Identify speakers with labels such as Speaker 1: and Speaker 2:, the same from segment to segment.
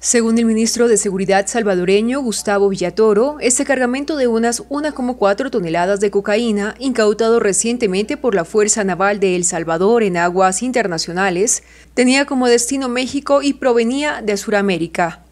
Speaker 1: Según el ministro de Seguridad salvadoreño Gustavo Villatoro, este cargamento de unas 1,4 toneladas de cocaína, incautado recientemente por la Fuerza Naval de El Salvador en aguas internacionales, tenía como destino México y provenía de Sudamérica.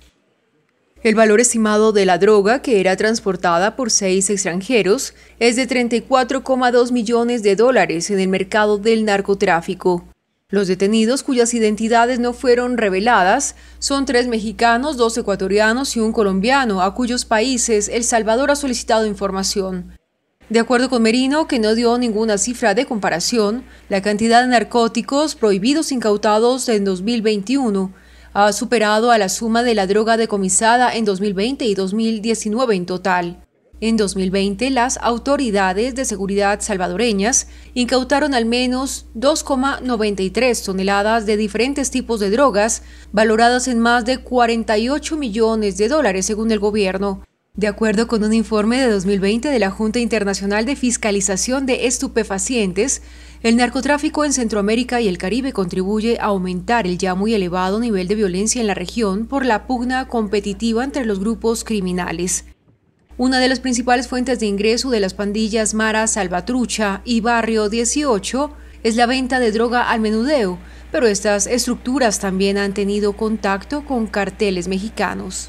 Speaker 1: El valor estimado de la droga, que era transportada por seis extranjeros, es de 34,2 millones de dólares en el mercado del narcotráfico. Los detenidos, cuyas identidades no fueron reveladas, son tres mexicanos, dos ecuatorianos y un colombiano, a cuyos países El Salvador ha solicitado información. De acuerdo con Merino, que no dio ninguna cifra de comparación, la cantidad de narcóticos prohibidos incautados en 2021 ha superado a la suma de la droga decomisada en 2020 y 2019 en total. En 2020, las autoridades de seguridad salvadoreñas incautaron al menos 2,93 toneladas de diferentes tipos de drogas, valoradas en más de 48 millones de dólares, según el gobierno. De acuerdo con un informe de 2020 de la Junta Internacional de Fiscalización de Estupefacientes, el narcotráfico en Centroamérica y el Caribe contribuye a aumentar el ya muy elevado nivel de violencia en la región por la pugna competitiva entre los grupos criminales una de las principales fuentes de ingreso de las pandillas Mara, Salvatrucha y Barrio 18 es la venta de droga al menudeo, pero estas estructuras también han tenido contacto con carteles mexicanos.